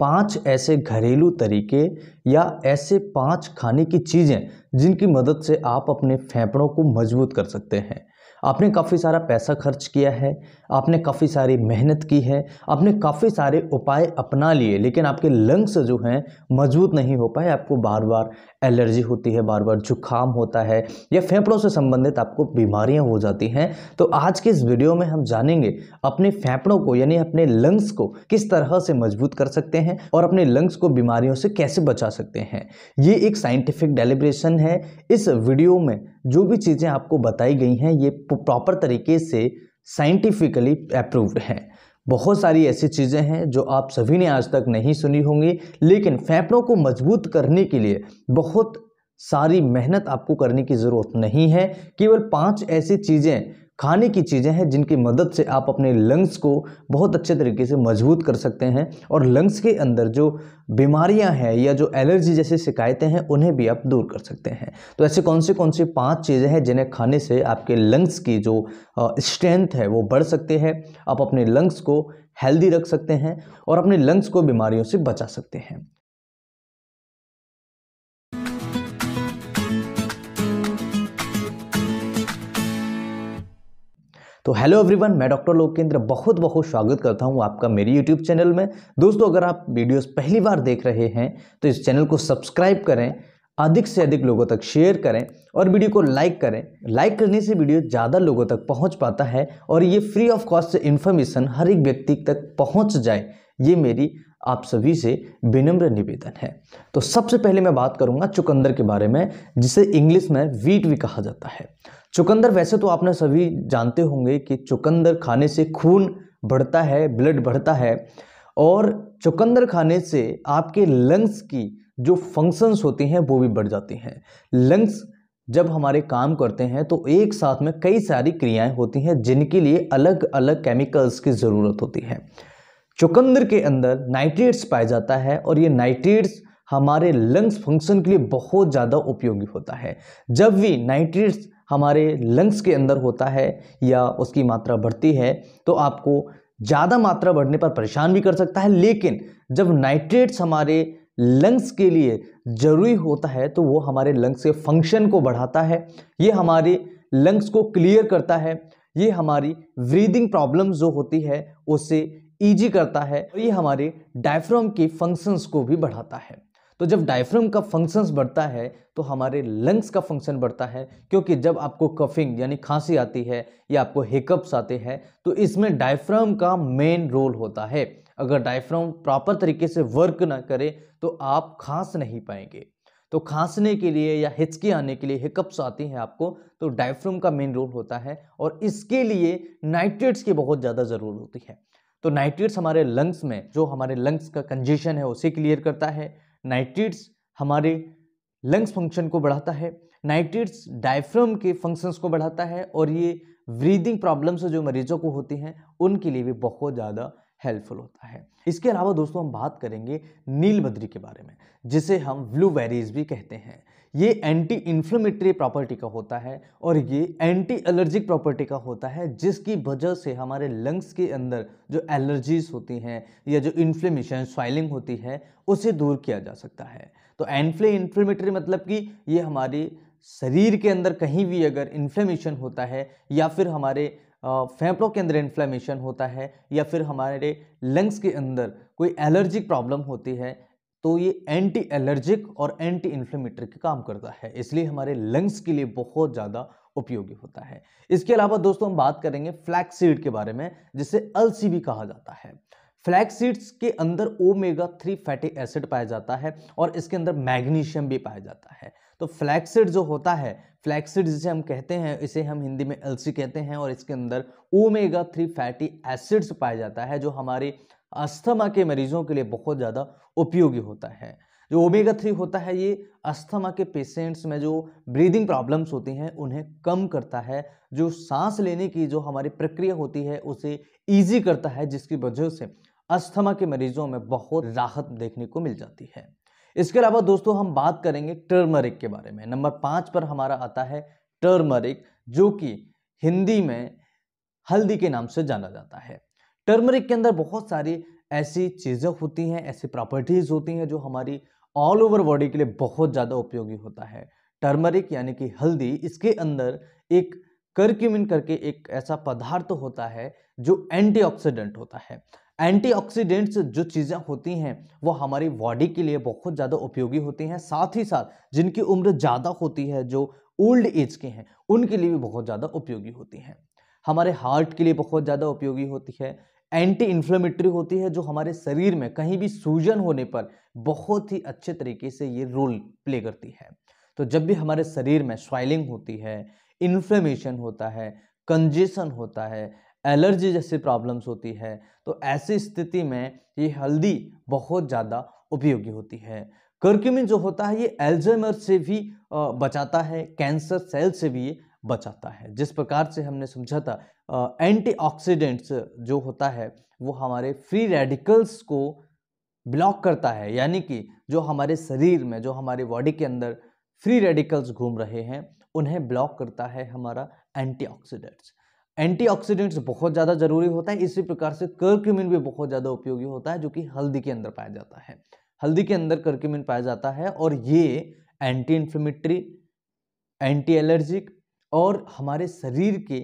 पांच ऐसे घरेलू तरीके या ऐसे पांच खाने की चीज़ें जिनकी मदद से आप अपने फेफड़ों को मजबूत कर सकते हैं आपने काफ़ी सारा पैसा खर्च किया है आपने काफ़ी सारी मेहनत की है आपने काफ़ी सारे उपाय अपना लिए लेकिन आपके लंग्स जो हैं मजबूत नहीं हो पाए आपको बार बार एलर्जी होती है बार बार जुकाम होता है या फेफड़ों से संबंधित आपको बीमारियां हो जाती हैं तो आज के इस वीडियो में हम जानेंगे अपने फेफड़ों को यानी अपने लंग्स को किस तरह से मजबूत कर सकते हैं और अपने लंग्स को बीमारियों से कैसे बचा सकते हैं ये एक साइंटिफिक डेलिब्रेशन है इस वीडियो में जो भी चीज़ें आपको बताई गई हैं ये प्रॉपर तरीके से साइंटिफिकली अप्रूव हैं बहुत सारी ऐसी चीज़ें हैं जो आप सभी ने आज तक नहीं सुनी होंगी लेकिन फेफड़ों को मजबूत करने के लिए बहुत सारी मेहनत आपको करने की ज़रूरत नहीं है केवल पांच ऐसी चीज़ें खाने की चीज़ें हैं जिनकी मदद से आप अपने लंग्स को बहुत अच्छे तरीके से मजबूत कर सकते हैं और लंग्स के अंदर जो बीमारियां हैं या जो एलर्जी जैसी शिकायतें हैं उन्हें भी आप दूर कर सकते हैं तो ऐसे कौन से कौन से पांच चीज़ें हैं जिन्हें खाने से आपके लंग्स की जो स्ट्रेंथ है वो बढ़ सकती है आप अपने लंग्स को हेल्दी रख सकते हैं और अपने लंग्स को बीमारियों से बचा सकते हैं तो हेलो एवरीवन मैं डॉक्टर लोकेंद्र बहुत बहुत स्वागत करता हूं आपका मेरी यूट्यूब चैनल में दोस्तों अगर आप वीडियोस पहली बार देख रहे हैं तो इस चैनल को सब्सक्राइब करें अधिक से अधिक लोगों तक शेयर करें और वीडियो को लाइक करें लाइक करने से वीडियो ज़्यादा लोगों तक पहुँच पाता है और ये फ्री ऑफ कॉस्ट से इन्फॉर्मेशन हर एक व्यक्ति तक पहुँच जाए ये मेरी आप सभी से विनम्र निवेदन है तो सबसे पहले मैं बात करूंगा चुकंदर के बारे में जिसे इंग्लिश में वीट भी कहा जाता है चुकंदर वैसे तो आपने सभी जानते होंगे कि चुकंदर खाने से खून बढ़ता है ब्लड बढ़ता है और चुकंदर खाने से आपके लंग्स की जो फंक्शंस होती हैं वो भी बढ़ जाती हैं लंग्स जब हमारे काम करते हैं तो एक साथ में कई सारी क्रियाएं होती हैं जिनके लिए अलग अलग केमिकल्स की ज़रूरत होती है चुकंदर के अंदर नाइट्रेट्स पाया जाता है और ये नाइट्रेट्स हमारे लंग्स फंक्शन के लिए बहुत ज़्यादा उपयोगी होता है जब भी नाइट्रेट्स हमारे लंग्स के अंदर होता है या उसकी मात्रा बढ़ती है तो आपको ज़्यादा मात्रा बढ़ने पर परेशान भी कर सकता है लेकिन जब नाइट्रेट्स हमारे लंग्स के लिए ज़रूरी होता है तो वो हमारे लंग्स के फंक्शन को बढ़ाता है ये हमारे लंग्स को क्लियर करता है ये हमारी ब्रीदिंग प्रॉब्लम जो होती है उसे ईजी करता है और ये हमारे डायफ्राम के फंक्शंस को भी बढ़ाता है तो जब डायफ्रम का फंक्शंस बढ़ता है तो हमारे लंग्स का फंक्शन बढ़ता है क्योंकि जब आपको कफिंग यानी खांसी आती है या आपको हेकअप्स आते हैं तो इसमें डायफ्राम का मेन रोल होता है अगर डायफ्राम प्रॉपर तरीके से वर्क ना करे तो आप खांस नहीं पाएंगे तो खांसने के लिए या हिचकी आने के लिए हिकअप्स आती हैं आपको तो डायफ्राम का मेन रोल होता है और इसके लिए नाइट्रेट्स की बहुत ज़्यादा ज़रूरत होती है तो नाइट्रेट्स हमारे लंग्स में जो हमारे लंग्स का कंजेशन है उसे क्लियर करता है नाइट्रेट्स हमारे लंग्स फंक्शन को बढ़ाता है नाइट्रेट्स डायफ्रम के फंक्शंस को बढ़ाता है और ये ब्रीदिंग प्रॉब्लम्स जो मरीजों को होती हैं उनके लिए भी बहुत ज़्यादा हेल्पफुल होता है इसके अलावा दोस्तों हम बात करेंगे नीलबद्री के बारे में जिसे हम ब्लू बेरीज़ भी कहते हैं ये एंटी इन्फ्लेमेटरी प्रॉपर्टी का होता है और ये एंटी एलर्जिक प्रॉपर्टी का होता है जिसकी वजह से हमारे लंग्स के अंदर जो एलर्जीज होती हैं या जो इन्फ्लेमेशन स्वाइलिंग होती है उसे दूर किया जा सकता है तो एनफ्ले इन्फ्लेमेटरी मतलब कि ये हमारी शरीर के अंदर कहीं भी अगर इन्फ्लेमेशन होता है या फिर हमारे फेफड़ों के अंदर इन्फ्लेमेशन होता है या फिर हमारे लंग्स के अंदर कोई एलर्जिक प्रॉब्लम होती है तो ये एंटी एलर्जिक और एंटी इन्फ्लेमेटरी का काम करता है इसलिए हमारे लंग्स के लिए बहुत ज़्यादा उपयोगी होता है इसके अलावा दोस्तों हम बात करेंगे फ्लैक्सीड के बारे में जिसे अलसी भी कहा जाता है फ्लैक्स सीड्स के अंदर ओमेगा थ्री फैटी एसिड पाया जाता है और इसके अंदर मैग्नीशियम भी पाया जाता है तो फ्लैक्सिड जो होता है फ्लैक्सिड जिसे हम कहते हैं इसे हम हिंदी में एलसी कहते हैं और इसके अंदर ओमेगा थ्री फैटी एसिड्स पाया जाता है जो हमारे अस्थमा के मरीजों के लिए बहुत ज़्यादा उपयोगी होता है जो ओमेगा थ्री होता है ये अस्थमा के पेशेंट्स में जो ब्रीदिंग प्रॉब्लम्स होती हैं उन्हें कम करता है जो सांस लेने की जो हमारी प्रक्रिया होती है उसे ईजी करता है जिसकी वजह से अस्थमा के मरीजों में बहुत राहत देखने को मिल जाती है इसके अलावा दोस्तों हम बात करेंगे टर्मरिक के बारे में नंबर पाँच पर हमारा आता है टर्मरिक जो कि हिंदी में हल्दी के नाम से जाना जाता है टर्मरिक के अंदर बहुत सारी ऐसी चीज़ें होती हैं ऐसी प्रॉपर्टीज़ होती हैं जो हमारी ऑल ओवर बॉडी के लिए बहुत ज़्यादा उपयोगी होता है टर्मरिक यानी कि हल्दी इसके अंदर एक करक्यूमिन करके एक ऐसा पदार्थ होता है जो एंटीऑक्सीडेंट होता है एंटीऑक्सीडेंट्स जो चीज़ें होती हैं वो हमारी बॉडी के लिए बहुत ज़्यादा उपयोगी होती हैं साथ ही साथ जिनकी उम्र ज़्यादा होती है जो ओल्ड एज के हैं उनके लिए भी बहुत ज़्यादा उपयोगी होती हैं हमारे हार्ट के लिए बहुत ज़्यादा उपयोगी होती है एंटी इन्फ्लेमेटरी होती है जो हमारे शरीर में कहीं भी सूजन होने पर बहुत ही अच्छे तरीके से ये रोल प्ले करती है तो जब भी हमारे शरीर में स्वाइलिंग होती है इन्फ्लेमेशन होता है कंजेशन होता है एलर्जी जैसी प्रॉब्लम्स होती है तो ऐसी स्थिति में ये हल्दी बहुत ज़्यादा उपयोगी होती है करक्यूमिन जो होता है ये एल्जमर से भी बचाता है कैंसर सेल से भी ये बचाता है जिस प्रकार से हमने समझा था एंटीऑक्सीडेंट्स जो होता है वो हमारे फ्री रेडिकल्स को ब्लॉक करता है यानी कि जो हमारे शरीर में जो हमारे बॉडी के अंदर फ्री रेडिकल्स घूम रहे हैं उन्हें ब्लॉक करता है हमारा एंटीऑक्सीडेंट्स एंटीऑक्सीडेंट्स बहुत ज़्यादा जरूरी होता है इसी प्रकार से करक्यूमिन भी बहुत ज़्यादा उपयोगी होता है जो कि हल्दी के अंदर पाया जाता है हल्दी के अंदर करक्यूमिन पाया जाता है और ये एंटी इन्फ्लेमेटरी एंटी एलर्जिक और हमारे शरीर के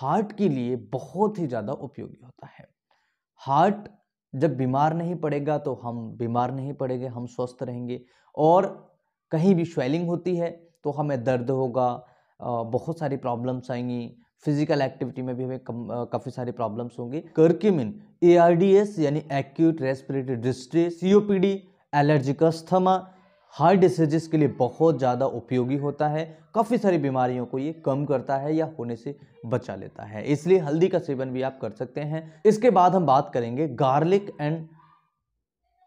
हार्ट के लिए बहुत ही ज़्यादा उपयोगी होता है हार्ट जब बीमार नहीं पड़ेगा तो हम बीमार नहीं पड़ेंगे हम स्वस्थ रहेंगे और कहीं भी स्वेलिंग होती है तो हमें दर्द होगा बहुत सारी प्रॉब्लम्स आएंगी फिजिकल एक्टिविटी में भी हमें काफ़ी सारी प्रॉब्लम्स होंगी डी एस यानी acute respiratory distress COPD allergic asthma heart diseases के लिए बहुत ज़्यादा उपयोगी होता है काफ़ी सारी बीमारियों को ये कम करता है या होने से बचा लेता है इसलिए हल्दी का सेवन भी आप कर सकते हैं इसके बाद हम बात करेंगे गार्लिक एंड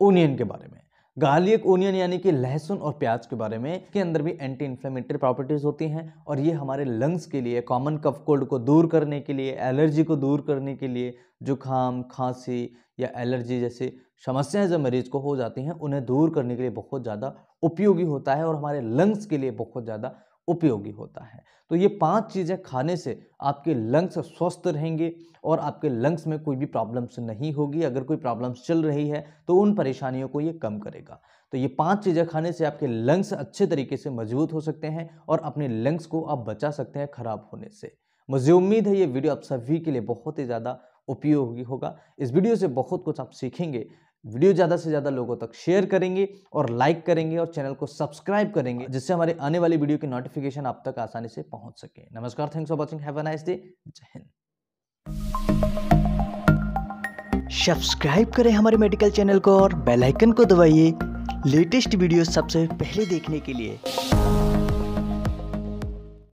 ओनियन के बारे में गार्लिक ओनियन यानी कि लहसुन और प्याज के बारे में के अंदर भी एंटी इन्फ्लेमेटरी प्रॉपर्टीज होती हैं और ये हमारे लंग्स के लिए कॉमन कफ कोल्ड को दूर करने के लिए एलर्जी को दूर करने के लिए जुकाम खांसी या एलर्जी जैसी समस्याएं जो मरीज को हो जाती हैं उन्हें दूर करने के लिए बहुत ज़्यादा उपयोगी होता है और हमारे लंग्स के लिए बहुत ज़्यादा उपयोगी होता है तो ये पांच चीज़ें खाने से आपके लंग्स स्वस्थ रहेंगे और आपके लंग्स में कोई भी प्रॉब्लम्स नहीं होगी अगर कोई प्रॉब्लम्स चल रही है तो उन परेशानियों को ये कम करेगा तो ये पांच चीज़ें खाने से आपके लंग्स अच्छे तरीके से मजबूत हो सकते हैं और अपने लंग्स को आप बचा सकते हैं ख़राब होने से मुझे उम्मीद है ये वीडियो आप सभी के लिए बहुत ही ज़्यादा उपयोगी होगा इस वीडियो से बहुत कुछ आप सीखेंगे वीडियो ज़्यादा से ज़्यादा लोगों तक शेयर करेंगे और लाइक करेंगे और चैनल को सब्सक्राइब करेंगे जिससे हमारे आने वाली वीडियो की नोटिफिकेशन आप तक आसानी से पहुंच सके नमस्कार thanks for watching have a nice day जय हिंद सब्सक्राइब करें हमारे मेडिकल चैनल को और बेल आइकन को दबाइए लेटेस्ट वीडियो सबसे पहले देखने के लिए